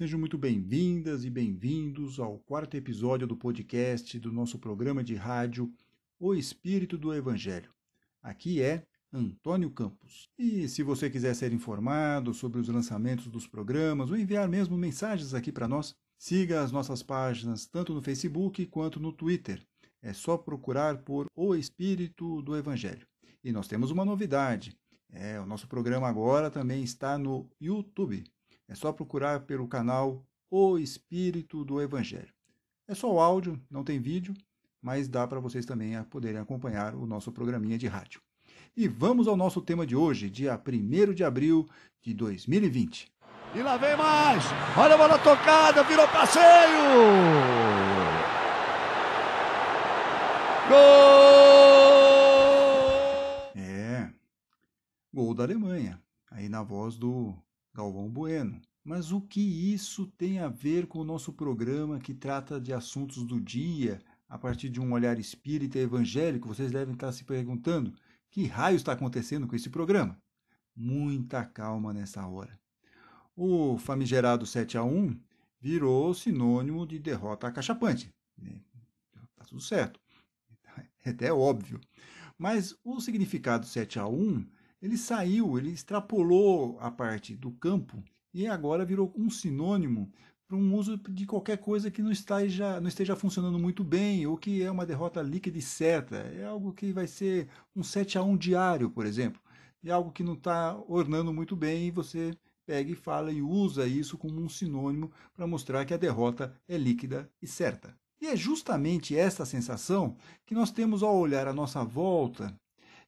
Sejam muito bem-vindas e bem-vindos ao quarto episódio do podcast do nosso programa de rádio O Espírito do Evangelho. Aqui é Antônio Campos. E se você quiser ser informado sobre os lançamentos dos programas ou enviar mesmo mensagens aqui para nós, siga as nossas páginas tanto no Facebook quanto no Twitter. É só procurar por O Espírito do Evangelho. E nós temos uma novidade. É, o nosso programa agora também está no YouTube. É só procurar pelo canal O Espírito do Evangelho. É só o áudio, não tem vídeo, mas dá para vocês também poderem acompanhar o nosso programinha de rádio. E vamos ao nosso tema de hoje, dia 1 de abril de 2020. E lá vem mais! Olha a bola tocada, virou passeio! Gol! É, gol da Alemanha. Aí na voz do Galvão Bueno. Mas o que isso tem a ver com o nosso programa que trata de assuntos do dia a partir de um olhar espírita evangélico? Vocês devem estar se perguntando que raio está acontecendo com esse programa. Muita calma nessa hora. O famigerado 7 a 1 virou sinônimo de derrota acachapante. Está é, tudo certo. É, é até óbvio. Mas o significado 7 a 1 ele saiu, ele extrapolou a parte do campo e agora virou um sinônimo para um uso de qualquer coisa que não esteja, não esteja funcionando muito bem ou que é uma derrota líquida e certa. É algo que vai ser um 7 a 1 diário, por exemplo. É algo que não está ornando muito bem e você pega e fala e usa isso como um sinônimo para mostrar que a derrota é líquida e certa. E é justamente essa sensação que nós temos ao olhar a nossa volta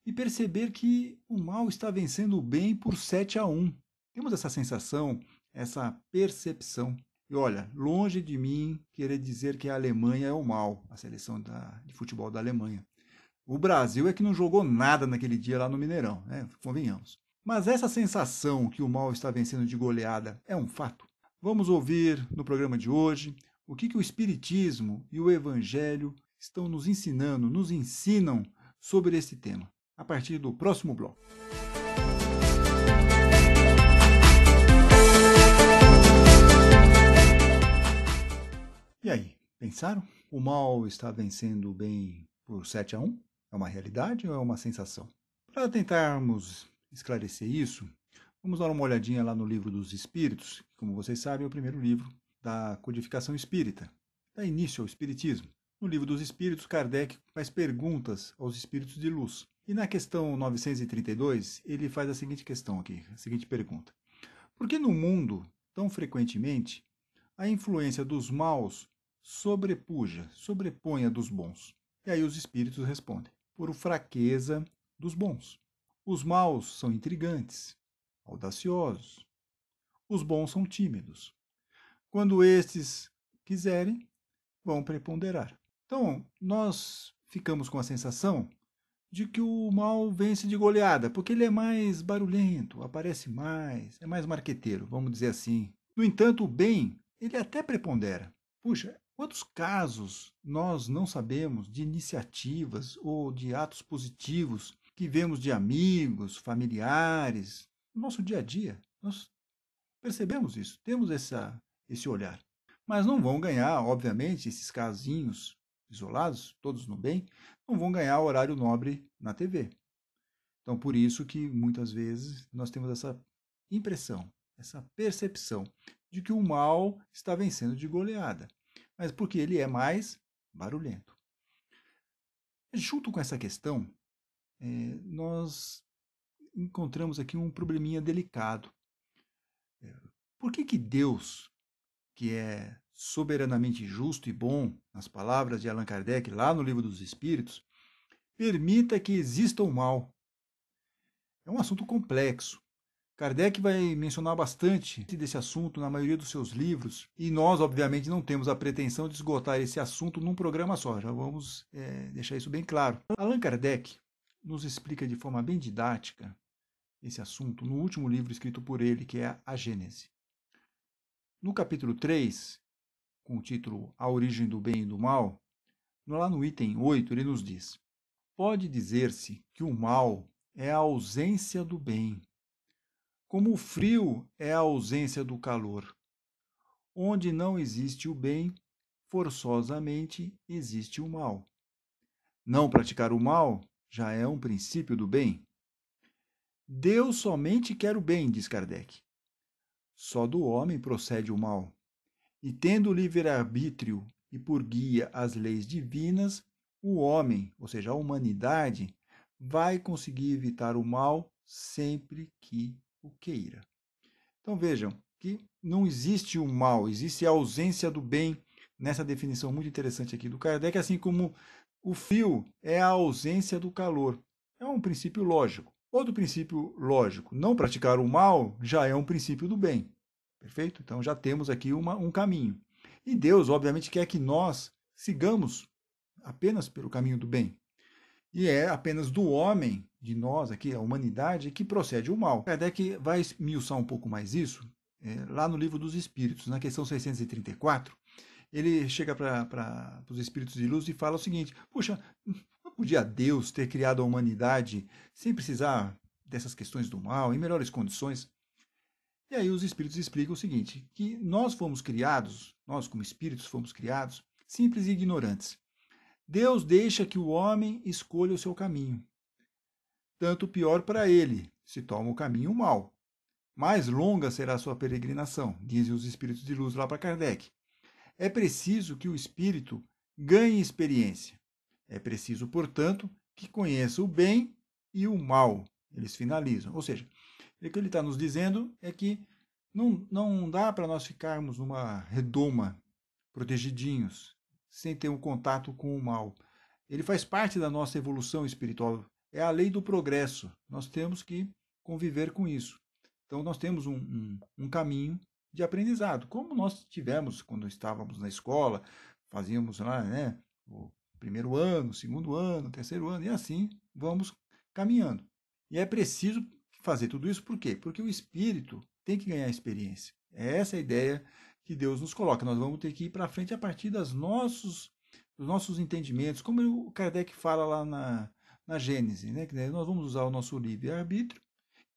e perceber que o mal está vencendo o bem por 7 a 1. Temos essa sensação, essa percepção. E olha, longe de mim querer dizer que a Alemanha é o mal, a seleção da, de futebol da Alemanha. O Brasil é que não jogou nada naquele dia lá no Mineirão, né? convenhamos. Mas essa sensação que o mal está vencendo de goleada é um fato. Vamos ouvir no programa de hoje o que, que o Espiritismo e o Evangelho estão nos ensinando, nos ensinam sobre esse tema a partir do próximo bloco. E aí, pensaram? O mal está vencendo o bem por 7 a 1? É uma realidade ou é uma sensação? Para tentarmos esclarecer isso, vamos dar uma olhadinha lá no livro dos Espíritos, que, como vocês sabem, é o primeiro livro da codificação espírita, dá início ao Espiritismo. No livro dos Espíritos, Kardec faz perguntas aos espíritos de luz. E na questão 932, ele faz a seguinte questão aqui, a seguinte pergunta. Por que no mundo, tão frequentemente, a influência dos maus sobrepuja, sobrepõe a dos bons? E aí os espíritos respondem, por fraqueza dos bons. Os maus são intrigantes, audaciosos. Os bons são tímidos. Quando estes quiserem, vão preponderar. Então, nós ficamos com a sensação de que o mal vence de goleada, porque ele é mais barulhento, aparece mais, é mais marqueteiro, vamos dizer assim. No entanto, o bem, ele até prepondera. Puxa, quantos casos nós não sabemos de iniciativas ou de atos positivos que vemos de amigos, familiares, no nosso dia a dia? Nós percebemos isso, temos essa, esse olhar. Mas não vão ganhar, obviamente, esses casinhos isolados, todos no bem, não vão ganhar horário nobre na TV. Então, por isso que muitas vezes nós temos essa impressão, essa percepção de que o mal está vencendo de goleada, mas porque ele é mais barulhento. Junto com essa questão, é, nós encontramos aqui um probleminha delicado. Eh, por que, que Deus, que é soberanamente justo e bom, nas palavras de Allan Kardec lá no Livro dos Espíritos, permita que exista o mal. É um assunto complexo. Kardec vai mencionar bastante desse assunto na maioria dos seus livros, e nós, obviamente, não temos a pretensão de esgotar esse assunto num programa só, já vamos é, deixar isso bem claro. Allan Kardec nos explica de forma bem didática esse assunto no último livro escrito por ele, que é A Gênese. No capítulo 3, com o título A Origem do Bem e do Mal, lá no item 8 ele nos diz: Pode dizer-se que o mal é a ausência do bem, como o frio é a ausência do calor. Onde não existe o bem, forçosamente existe o mal. Não praticar o mal já é um princípio do bem. Deus somente quer o bem, diz Kardec. Só do homem procede o mal. E tendo livre-arbítrio e por guia as leis divinas, o homem, ou seja, a humanidade, vai conseguir evitar o mal sempre que o queira. Então vejam que não existe o mal, existe a ausência do bem nessa definição muito interessante aqui do Kardec, assim como o frio é a ausência do calor. É um princípio lógico. Outro princípio lógico, não praticar o mal já é um princípio do bem. Perfeito? Então já temos aqui uma, um caminho. E Deus, obviamente, quer que nós sigamos apenas pelo caminho do bem. E é apenas do homem, de nós aqui, a humanidade, que procede o mal. Kardec vai miuçar um pouco mais isso é, lá no Livro dos Espíritos, na questão 634. Ele chega para os espíritos de luz e fala o seguinte: Puxa, não podia Deus ter criado a humanidade sem precisar dessas questões do mal, em melhores condições? E aí os espíritos explicam o seguinte: que nós fomos criados, nós como espíritos fomos criados, simples e ignorantes. Deus deixa que o homem escolha o seu caminho. Tanto pior para ele, se toma o caminho mau. Mais longa será a sua peregrinação, dizem os espíritos de luz lá para Kardec. É preciso que o espírito ganhe experiência. É preciso, portanto, que conheça o bem e o mal. Eles finalizam. Ou seja, o que ele está nos dizendo é que não, não dá para nós ficarmos numa redoma, protegidinhos, sem ter um contato com o mal. Ele faz parte da nossa evolução espiritual. É a lei do progresso. Nós temos que conviver com isso. Então, nós temos um, um, um caminho de aprendizado, como nós tivemos quando estávamos na escola, fazíamos lá, né, o primeiro ano, segundo ano, terceiro ano, e assim vamos caminhando. E é preciso fazer tudo isso por quê? Porque o espírito tem que ganhar experiência. É essa a ideia que Deus nos coloca. Nós vamos ter que ir para frente a partir das nossos, dos nossos entendimentos, como o Kardec fala lá na, na Gênese, né? que nós vamos usar o nosso livre-arbítrio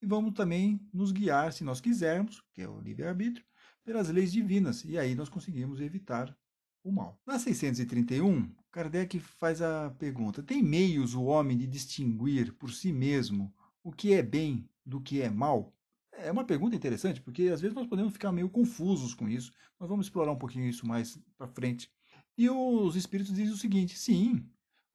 e vamos também nos guiar, se nós quisermos, que é o livre-arbítrio, pelas leis divinas, e aí nós conseguimos evitar o mal. Na 631, Kardec faz a pergunta: tem meios o homem de distinguir por si mesmo o que é bem do que é mal? É uma pergunta interessante, porque às vezes nós podemos ficar meio confusos com isso. Nós vamos explorar um pouquinho isso mais para frente. E os espíritos dizem o seguinte: sim,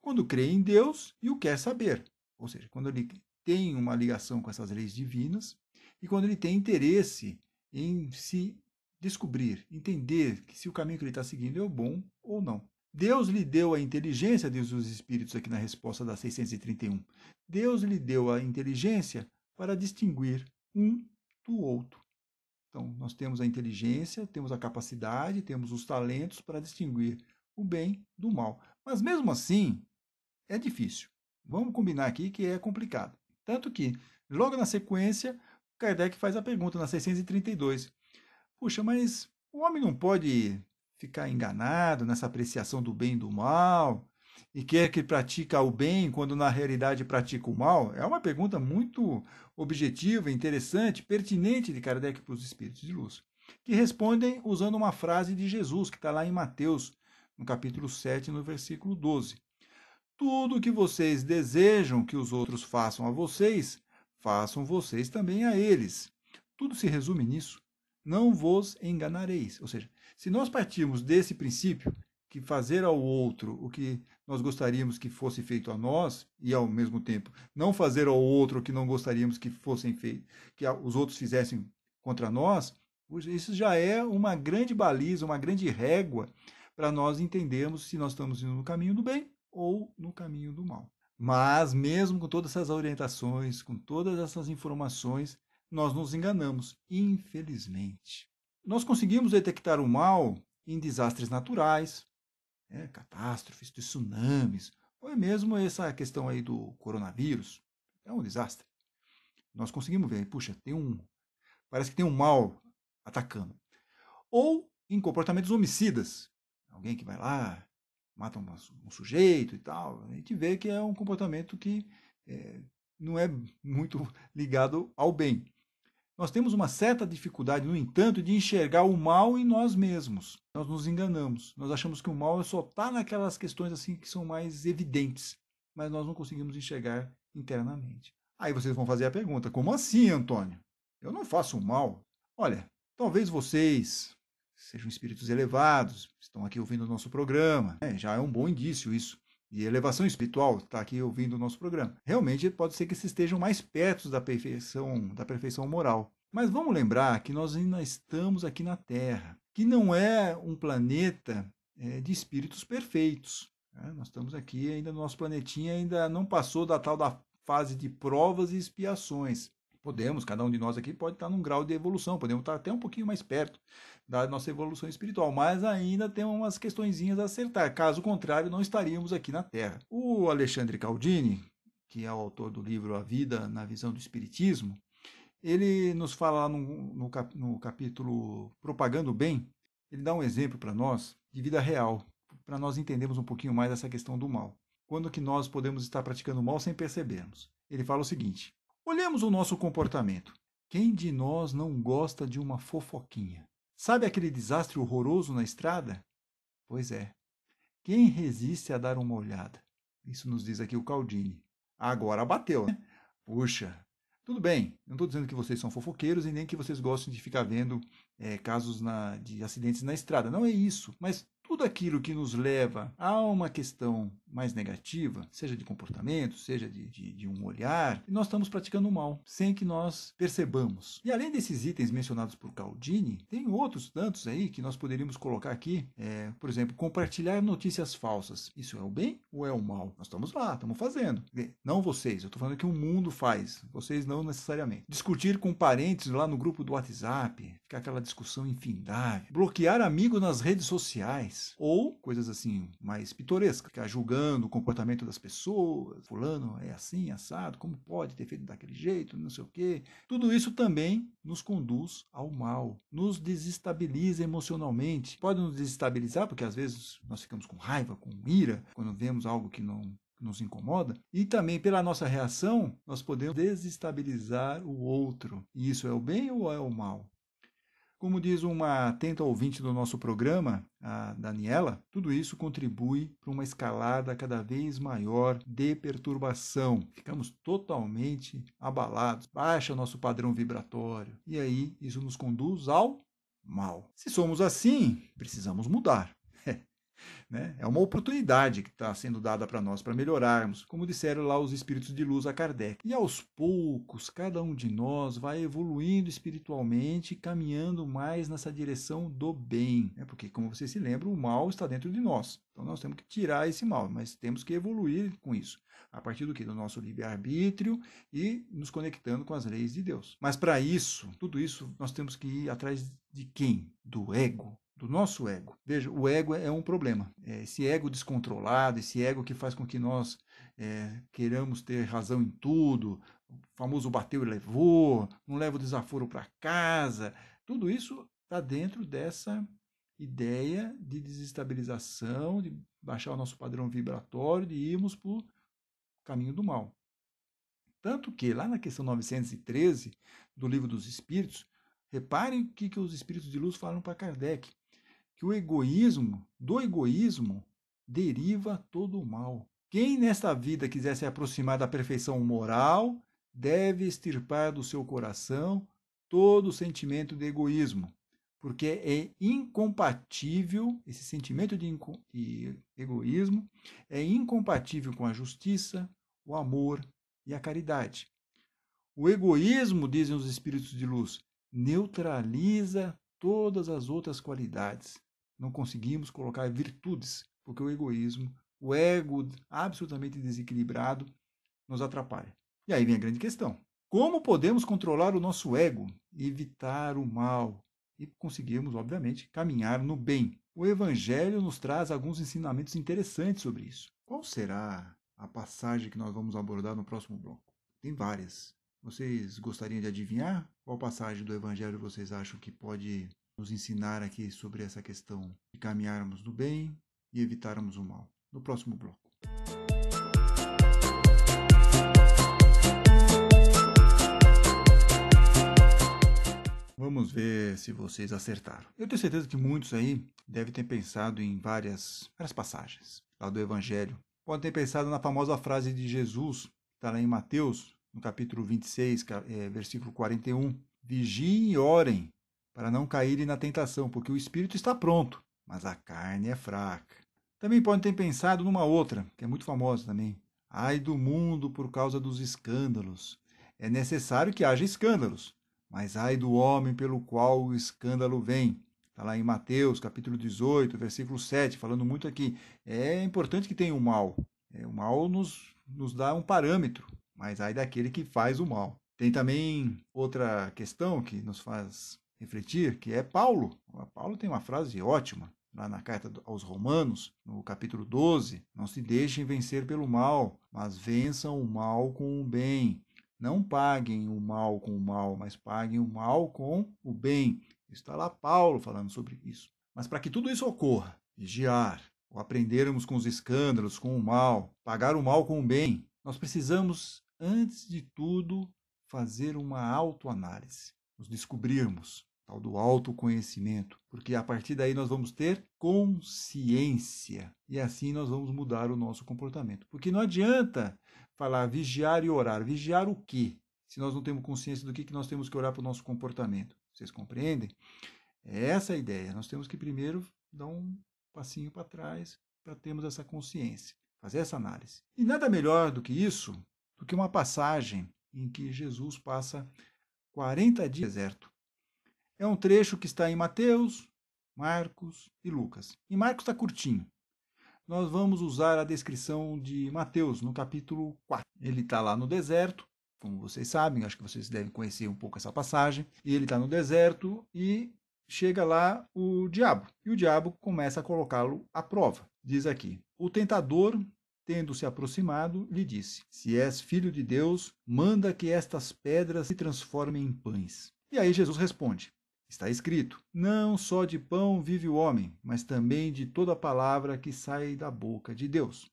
quando crê em Deus e o quer saber, ou seja, quando ele tem uma ligação com essas leis divinas e quando ele tem interesse em se descobrir, entender se o caminho que ele está seguindo é o bom ou não. Deus lhe deu a inteligência, diz os Espíritos aqui na resposta da 631. Deus lhe deu a inteligência para distinguir um do outro. Então, nós temos a inteligência, temos a capacidade, temos os talentos para distinguir o bem do mal. Mas mesmo assim, é difícil. Vamos combinar aqui que é complicado. Tanto que, logo na sequência, Kardec faz a pergunta na 632. Puxa, mas o homem não pode ficar enganado nessa apreciação do bem e do mal, e quer que pratica o bem quando na realidade pratica o mal? É uma pergunta muito objetiva, interessante, pertinente de Kardec para os espíritos de luz, que respondem usando uma frase de Jesus, que está lá em Mateus, no capítulo 7, no versículo 12. Tudo que vocês desejam que os outros façam a vocês, façam vocês também a eles. Tudo se resume nisso não vos enganareis. Ou seja, se nós partirmos desse princípio, que fazer ao outro o que nós gostaríamos que fosse feito a nós, e ao mesmo tempo não fazer ao outro o que não gostaríamos que fossem feito, que os outros fizessem contra nós, isso já é uma grande baliza, uma grande régua para nós entendermos se nós estamos indo no caminho do bem ou no caminho do mal. Mas, mesmo com todas essas orientações, com todas essas informações, nós nos enganamos, infelizmente. Nós conseguimos detectar o mal em desastres naturais, né, catástrofes, tsunamis, ou é mesmo essa questão aí do coronavírus. É um desastre. Nós conseguimos ver, puxa, tem um. Parece que tem um mal atacando. Ou em comportamentos homicidas. Alguém que vai lá, mata um, um sujeito e tal. A gente vê que é um comportamento que é, não é muito ligado ao bem. Nós temos uma certa dificuldade, no entanto, de enxergar o mal em nós mesmos. Nós nos enganamos. Nós achamos que o mal só está naquelas questões assim que são mais evidentes, mas nós não conseguimos enxergar internamente. Aí vocês vão fazer a pergunta: como assim, Antônio? Eu não faço mal. Olha, talvez vocês sejam espíritos elevados, estão aqui ouvindo o nosso programa. É, já é um bom indício isso. E elevação espiritual está aqui ouvindo o nosso programa, realmente pode ser que se estejam mais perto da perfeição, da perfeição moral. Mas vamos lembrar que nós ainda estamos aqui na Terra, que não é um planeta é, de espíritos perfeitos. Né? Nós estamos aqui ainda, nosso planetinha ainda não passou da tal da fase de provas e expiações podemos, cada um de nós aqui pode estar num grau de evolução, podemos estar até um pouquinho mais perto da nossa evolução espiritual, mas ainda tem umas questõezinhas a acertar. Caso contrário, não estaríamos aqui na Terra. O Alexandre Caldini, que é o autor do livro A Vida na Visão do Espiritismo, ele nos fala lá no, no, cap, no capítulo Propagando o Bem, ele dá um exemplo para nós de vida real, para nós entendermos um pouquinho mais essa questão do mal. Quando que nós podemos estar praticando o mal sem percebermos? Ele fala o seguinte: Olhemos o nosso comportamento. Quem de nós não gosta de uma fofoquinha? Sabe aquele desastre horroroso na estrada? Pois é. Quem resiste a dar uma olhada? Isso nos diz aqui o Caldini. Agora bateu, né? Puxa, tudo bem, não estou dizendo que vocês são fofoqueiros e nem que vocês gostem de ficar vendo é, casos na, de acidentes na estrada. Não é isso. Mas tudo aquilo que nos leva a uma questão mais negativa, seja de comportamento, seja de, de, de um olhar, nós estamos praticando o mal, sem que nós percebamos. E além desses itens mencionados por Caldini, tem outros tantos aí que nós poderíamos colocar aqui, é, por exemplo, compartilhar notícias falsas. Isso é o bem ou é o mal? Nós estamos lá, estamos fazendo. Não vocês, eu estou falando que o mundo faz, vocês não necessariamente. Discutir com parentes lá no grupo do WhatsApp, ficar aquela discussão infindável. Bloquear amigos nas redes sociais, ou coisas assim mais pitorescas, ficar julgando analisando o comportamento das pessoas, fulano é assim, assado, como pode ter feito daquele jeito, não sei o quê. Tudo isso também nos conduz ao mal, nos desestabiliza emocionalmente. Pode nos desestabilizar porque às vezes nós ficamos com raiva, com ira, quando vemos algo que não nos incomoda, e também pela nossa reação, nós podemos desestabilizar o outro. E isso é o bem ou é o mal? Como diz uma atenta ouvinte do nosso programa, a Daniela, tudo isso contribui para uma escalada cada vez maior de perturbação. Ficamos totalmente abalados, baixa nosso padrão vibratório e aí isso nos conduz ao mal. Se somos assim, precisamos mudar. Né? É uma oportunidade que está sendo dada para nós para melhorarmos, como disseram lá os espíritos de luz a Kardec. E aos poucos, cada um de nós vai evoluindo espiritualmente, caminhando mais nessa direção do bem. Né? Porque, como você se lembra, o mal está dentro de nós. Então nós temos que tirar esse mal, mas temos que evoluir com isso. A partir do que? Do nosso livre-arbítrio e nos conectando com as leis de Deus. Mas para isso, tudo isso, nós temos que ir atrás de quem? Do ego do nosso ego. Veja, o ego é um problema. É esse ego descontrolado, esse ego que faz com que nós é, queiramos ter razão em tudo, o famoso bateu e levou, não leva o desaforo para casa, tudo isso está dentro dessa ideia de desestabilização, de baixar o nosso padrão vibratório, de irmos para o caminho do mal. Tanto que, lá na questão 913 do Livro dos Espíritos, reparem o que, que os Espíritos de Luz falam para Kardec que o egoísmo, do egoísmo, deriva todo o mal. Quem nesta vida quiser se aproximar da perfeição moral, deve extirpar do seu coração todo o sentimento de egoísmo, porque é incompatível, esse sentimento de egoísmo é incompatível com a justiça, o amor e a caridade. O egoísmo, dizem os espíritos de luz, neutraliza todas as outras qualidades não conseguimos colocar virtudes, porque o egoísmo, o ego absolutamente desequilibrado, nos atrapalha. E aí vem a grande questão: como podemos controlar o nosso ego, evitar o mal e conseguirmos, obviamente, caminhar no bem? O Evangelho nos traz alguns ensinamentos interessantes sobre isso. Qual será a passagem que nós vamos abordar no próximo bloco? Tem várias. Vocês gostariam de adivinhar qual passagem do Evangelho vocês acham que pode nos ensinar aqui sobre essa questão de caminharmos no bem e evitarmos o mal. No próximo bloco. Vamos ver se vocês acertaram. Eu tenho certeza que muitos aí devem ter pensado em várias, várias passagens lá do Evangelho. Podem ter pensado na famosa frase de Jesus, está lá em Mateus, no capítulo 26, eh, versículo 41. Vigiem e orem para não caírem na tentação, porque o espírito está pronto, mas a carne é fraca. Também podem ter pensado numa outra, que é muito famosa também. Ai do mundo por causa dos escândalos. É necessário que haja escândalos, mas ai do homem pelo qual o escândalo vem. Está lá em Mateus, capítulo 18, versículo 7, falando muito aqui. É importante que tenha o mal. É, o mal nos, nos dá um parâmetro, mas ai daquele que faz o mal. Tem também outra questão que nos faz refletir, que é Paulo. Paulo tem uma frase ótima lá na carta aos Romanos, no capítulo 12: Não se deixem vencer pelo mal, mas vençam o mal com o bem. Não paguem o mal com o mal, mas paguem o mal com o bem. Está lá Paulo falando sobre isso. Mas para que tudo isso ocorra, vigiar, ou aprendermos com os escândalos, com o mal, pagar o mal com o bem, nós precisamos, antes de tudo, fazer uma autoanálise, nos descobrirmos, tal do autoconhecimento, porque a partir daí nós vamos ter consciência e assim nós vamos mudar o nosso comportamento. Porque não adianta falar vigiar e orar. Vigiar o quê? Se nós não temos consciência do que, que nós temos que orar para o nosso comportamento. Vocês compreendem? É essa a ideia. Nós temos que primeiro dar um passinho para trás para termos essa consciência, fazer essa análise. E nada melhor do que isso, do que uma passagem em que Jesus passa 40 dias no deserto é um trecho que está em Mateus, Marcos e Lucas. E Marcos está curtinho. Nós vamos usar a descrição de Mateus no capítulo 4. Ele está lá no deserto, como vocês sabem, acho que vocês devem conhecer um pouco essa passagem. E ele está no deserto e chega lá o diabo. E o diabo começa a colocá-lo à prova. Diz aqui: O tentador, tendo se aproximado, lhe disse: Se és filho de Deus, manda que estas pedras se transformem em pães. E aí Jesus responde: Está escrito: Não só de pão vive o homem, mas também de toda palavra que sai da boca de Deus.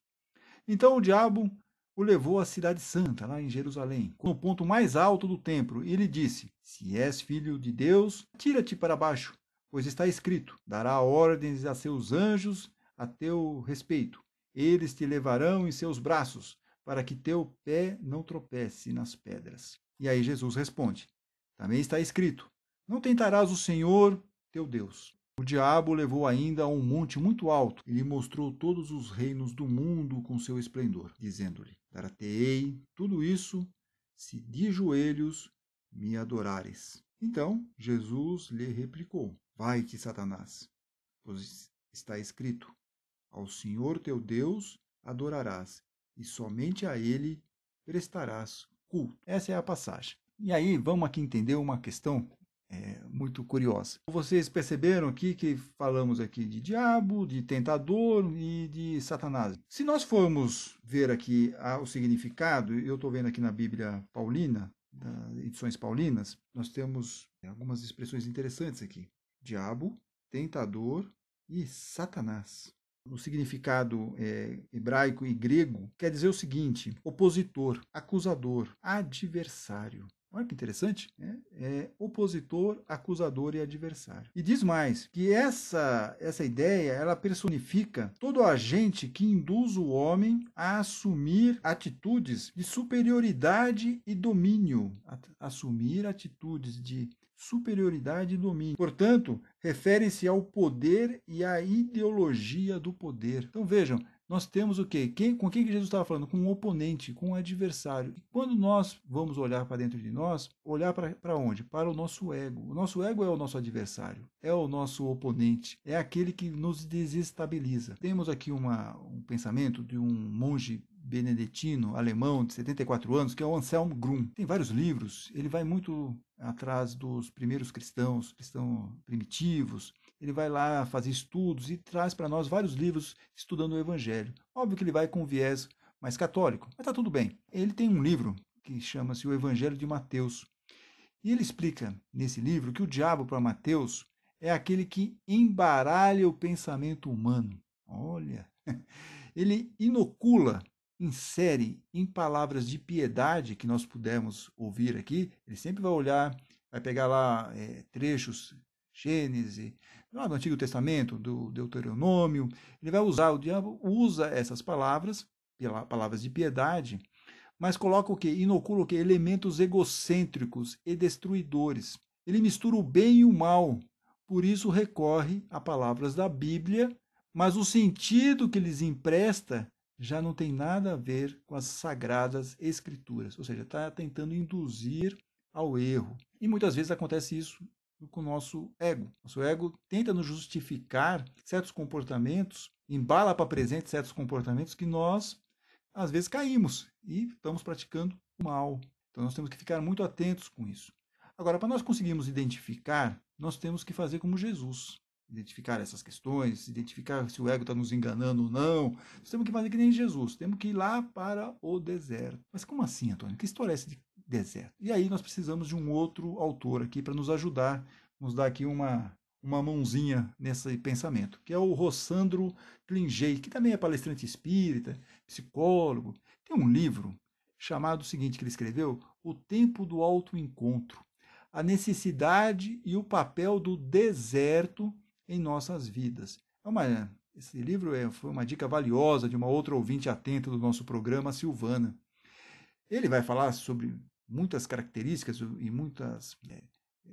Então o diabo o levou à Cidade Santa, lá em Jerusalém, no ponto mais alto do templo, e lhe disse: Se és filho de Deus, tira-te para baixo, pois está escrito: Dará ordens a seus anjos a teu respeito. Eles te levarão em seus braços, para que teu pé não tropece nas pedras. E aí Jesus responde: Também está escrito: não tentarás o Senhor teu Deus. O diabo levou ainda a um monte muito alto e lhe mostrou todos os reinos do mundo com seu esplendor, dizendo-lhe: Dar-te-ei tudo isso se de joelhos me adorares. Então Jesus lhe replicou: Vai-te, Satanás, pois está escrito: Ao Senhor teu Deus adorarás, e somente a ele prestarás culto. Essa é a passagem. E aí vamos aqui entender uma questão é, muito curiosa. Vocês perceberam aqui que falamos aqui de diabo, de tentador e de Satanás. Se nós formos ver aqui o significado, eu estou vendo aqui na Bíblia Paulina, edições paulinas, nós temos algumas expressões interessantes aqui: diabo, tentador e Satanás. No significado é, hebraico e grego, quer dizer o seguinte: opositor, acusador, adversário. Olha que interessante. É, é opositor, acusador e adversário. E diz mais que essa, essa ideia ela personifica todo agente que induz o homem a assumir atitudes de superioridade e domínio. Assumir atitudes de superioridade e domínio. Portanto, refere-se ao poder e à ideologia do poder. Então vejam, nós temos o quê? Quem, com quem que Jesus estava falando? Com um oponente, com um adversário. E quando nós vamos olhar para dentro de nós, olhar para onde? Para o nosso ego. O nosso ego é o nosso adversário, é o nosso oponente, é aquele que nos desestabiliza. Temos aqui uma, um pensamento de um monge benedetino alemão de 74 anos, que é o Anselm Grum. Tem vários livros, ele vai muito atrás dos primeiros cristãos, cristãos primitivos, ele vai lá fazer estudos e traz para nós vários livros estudando o Evangelho. Óbvio que ele vai com um viés mais católico, mas está tudo bem. Ele tem um livro que chama-se O Evangelho de Mateus. E ele explica nesse livro que o diabo para Mateus é aquele que embaralha o pensamento humano. Olha, ele inocula, insere em palavras de piedade que nós pudermos ouvir aqui. Ele sempre vai olhar, vai pegar lá é, trechos Gênese, lá Antigo Testamento, do Deuteronômio. Ele vai usar, o diabo usa essas palavras, palavras de piedade, mas coloca o que? Inocula o que? Elementos egocêntricos e destruidores. Ele mistura o bem e o mal, por isso recorre a palavras da Bíblia, mas o sentido que lhes empresta já não tem nada a ver com as sagradas escrituras, ou seja, está tentando induzir ao erro. E muitas vezes acontece isso com o nosso ego. Nosso ego tenta nos justificar certos comportamentos, embala para presente certos comportamentos que nós, às vezes, caímos e estamos praticando o mal. Então, nós temos que ficar muito atentos com isso. Agora, para nós conseguirmos identificar, nós temos que fazer como Jesus. Identificar essas questões, identificar se o ego está nos enganando ou não. Nós temos que fazer que nem Jesus, temos que ir lá para o deserto. Mas como assim, Antônio? Que história é essa de deserto. E aí nós precisamos de um outro autor aqui para nos ajudar, nos dar aqui uma, uma mãozinha nesse pensamento, que é o Rossandro Klingey, que também é palestrante espírita, psicólogo. Tem um livro chamado o seguinte que ele escreveu, O Tempo do Alto Encontro, a necessidade e o papel do deserto em nossas vidas. É uma, esse livro é, foi uma dica valiosa de uma outra ouvinte atenta do nosso programa, Silvana. Ele vai falar sobre muitas características e muitas é,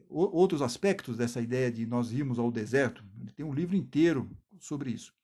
outros aspectos dessa ideia de nós irmos ao deserto. Ele tem um livro inteiro sobre isso.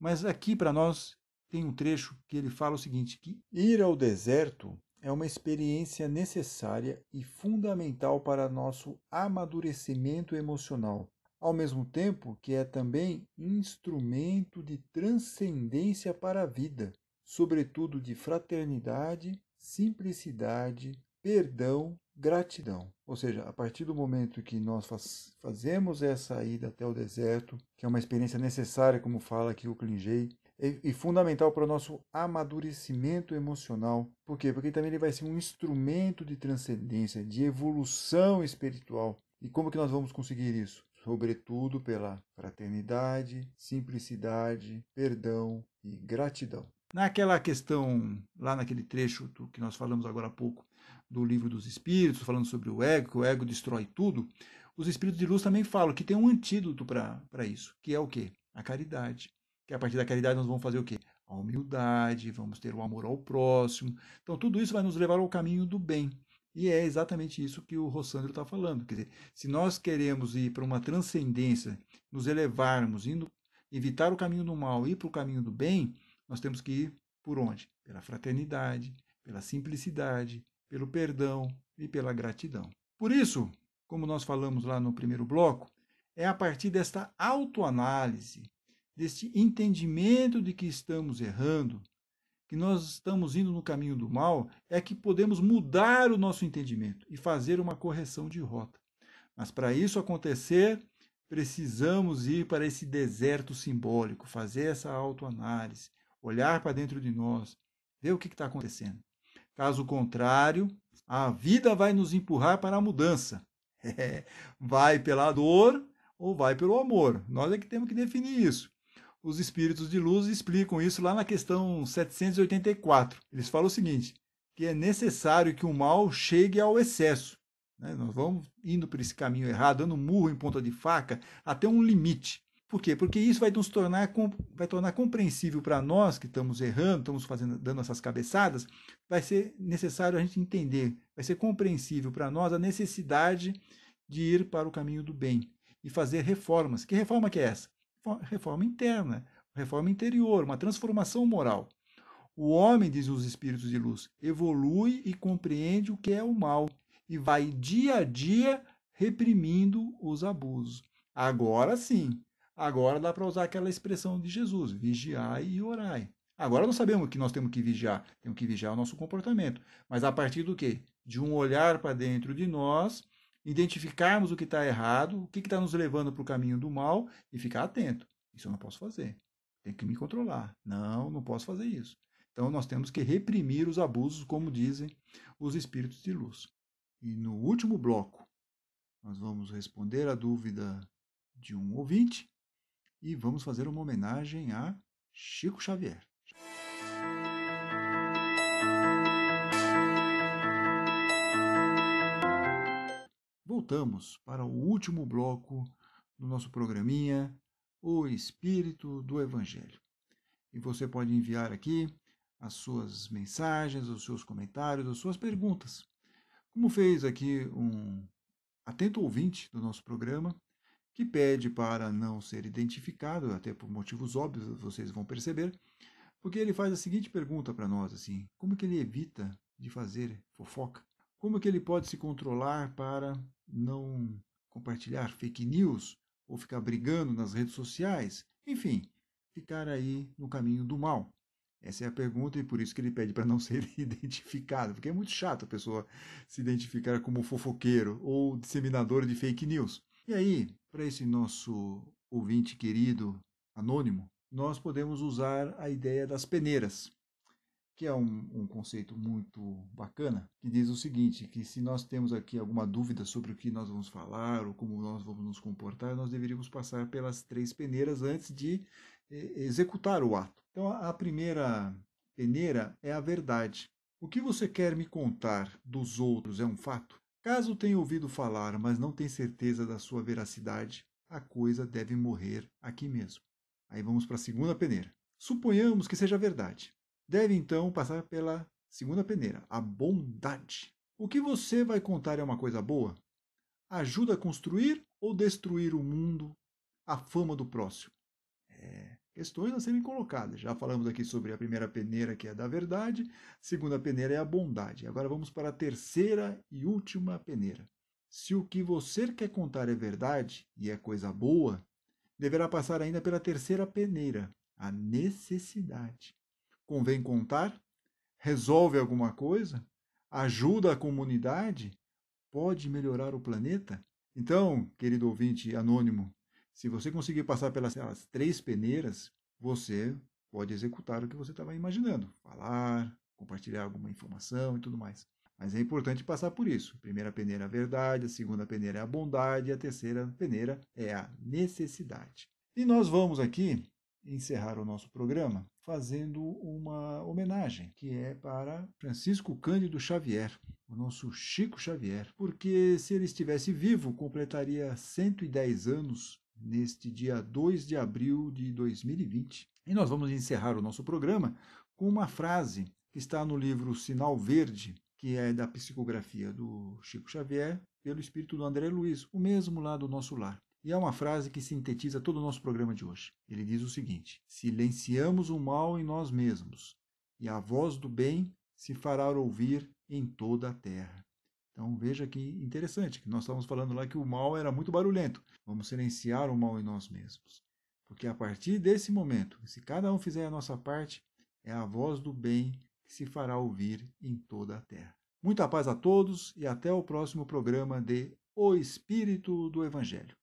Mas aqui para nós tem um trecho que ele fala o seguinte: que ir ao deserto é uma experiência necessária e fundamental para nosso amadurecimento emocional, ao mesmo tempo que é também instrumento de transcendência para a vida, sobretudo de fraternidade, simplicidade, perdão, gratidão. Ou seja, a partir do momento que nós faz, fazemos essa ida até o deserto, que é uma experiência necessária, como fala aqui o Klingei, e, e fundamental para o nosso amadurecimento emocional. Por quê? Porque também ele vai ser um instrumento de transcendência, de evolução espiritual. E como que nós vamos conseguir isso? Sobretudo pela fraternidade, simplicidade, perdão e gratidão. Naquela questão, lá naquele trecho que nós falamos agora há pouco, do livro dos espíritos, falando sobre o ego, que o ego destrói tudo, os espíritos de luz também falam que tem um antídoto para isso, que é o quê? A caridade. Que a partir da caridade nós vamos fazer o quê? A humildade, vamos ter o amor ao próximo. Então tudo isso vai nos levar ao caminho do bem. E é exatamente isso que o Rossandro está falando. Quer dizer, se nós queremos ir para uma transcendência, nos elevarmos, indo, evitar o caminho do mal, ir para o caminho do bem, nós temos que ir por onde? Pela fraternidade, pela simplicidade, pelo perdão e pela gratidão. Por isso, como nós falamos lá no primeiro bloco, é a partir desta autoanálise, deste entendimento de que estamos errando, que nós estamos indo no caminho do mal, é que podemos mudar o nosso entendimento e fazer uma correção de rota. Mas para isso acontecer, precisamos ir para esse deserto simbólico, fazer essa autoanálise, olhar para dentro de nós, ver o que está acontecendo. Caso contrário, a vida vai nos empurrar para a mudança. É, vai pela dor ou vai pelo amor. Nós é que temos que definir isso. Os espíritos de luz explicam isso lá na questão 784. Eles falam o seguinte: que é necessário que o mal chegue ao excesso. Né? Nós vamos indo por esse caminho errado, dando murro em ponta de faca, até um limite. Por quê? Porque isso vai nos tornar, vai tornar compreensível para nós que estamos errando, estamos fazendo, dando essas cabeçadas, vai ser necessário a gente entender, vai ser compreensível para nós a necessidade de ir para o caminho do bem e fazer reformas. Que reforma que é essa? Reforma interna, reforma interior, uma transformação moral. O homem, diz os espíritos de luz, evolui e compreende o que é o mal e vai dia a dia reprimindo os abusos. Agora sim, Agora dá para usar aquela expressão de Jesus: vigiai e orai. Agora não sabemos que nós temos que vigiar, temos que vigiar o nosso comportamento. Mas a partir do quê? De um olhar para dentro de nós, identificarmos o que está errado, o que está nos levando para o caminho do mal e ficar atento. Isso eu não posso fazer. Tenho que me controlar. Não, não posso fazer isso. Então nós temos que reprimir os abusos, como dizem os espíritos de luz. E no último bloco, nós vamos responder a dúvida de um ouvinte e vamos fazer uma homenagem a Chico Xavier. Voltamos para o último bloco do nosso programinha O Espírito do Evangelho. E você pode enviar aqui as suas mensagens, os seus comentários, as suas perguntas. Como fez aqui um atento ouvinte do nosso programa, que pede para não ser identificado, até por motivos óbvios, vocês vão perceber, porque ele faz a seguinte pergunta para nós assim: como que ele evita de fazer fofoca? Como que ele pode se controlar para não compartilhar fake news ou ficar brigando nas redes sociais? Enfim, ficar aí no caminho do mal. Essa é a pergunta e por isso que ele pede para não ser identificado, porque é muito chato a pessoa se identificar como fofoqueiro ou disseminador de fake news. E aí, para esse nosso ouvinte querido anônimo, nós podemos usar a ideia das peneiras, que é um, um, conceito muito bacana, que diz o seguinte, que se nós temos aqui alguma dúvida sobre o que nós vamos falar ou como nós vamos nos comportar, nós deveríamos passar pelas três peneiras antes de eh, executar o ato. Então, a primeira peneira é a verdade. O que você quer me contar dos outros é um fato? Caso tenha ouvido falar, mas não tem certeza da sua veracidade, a coisa deve morrer aqui mesmo. Aí vamos para a segunda peneira. Suponhamos que seja verdade. Deve então passar pela segunda peneira, a bondade. O que você vai contar é uma coisa boa? Ajuda a construir ou destruir o mundo, a fama do próximo? É, questões a serem colocadas. Já falamos aqui sobre a primeira peneira, que é da verdade, a segunda peneira é a bondade. Agora vamos para a terceira e última peneira. Se o que você quer contar é verdade e é coisa boa, deverá passar ainda pela terceira peneira, a necessidade. Convém contar? Resolve alguma coisa? Ajuda a comunidade? Pode melhorar o planeta? Então, querido ouvinte anônimo, se você conseguir passar pelas três peneiras, você pode executar o que você estava imaginando, falar, compartilhar alguma informação e tudo mais. Mas é importante passar por isso. A primeira peneira é a verdade, a segunda peneira é a bondade, e a terceira peneira é a necessidade. E nós vamos aqui encerrar o nosso programa fazendo uma homenagem que é para Francisco Cândido Xavier, o nosso Chico Xavier, porque se ele estivesse vivo, completaria 110 anos neste dia 2 de abril de 2020. E nós vamos encerrar o nosso programa com uma frase que está no livro Sinal Verde, que é da psicografia do Chico Xavier, pelo espírito do André Luiz, o mesmo lá do nosso lar. E é uma frase que sintetiza todo o nosso programa de hoje. Ele diz o seguinte: Silenciamos o mal em nós mesmos, e a voz do bem se fará ouvir em toda a terra. Então veja que interessante, que nós estávamos falando lá que o mal era muito barulhento. Vamos silenciar o mal em nós mesmos. Porque a partir desse momento, se cada um fizer a nossa parte, é a voz do bem que se fará ouvir em toda a terra. Muita paz a todos e até o próximo programa de O Espírito do Evangelho.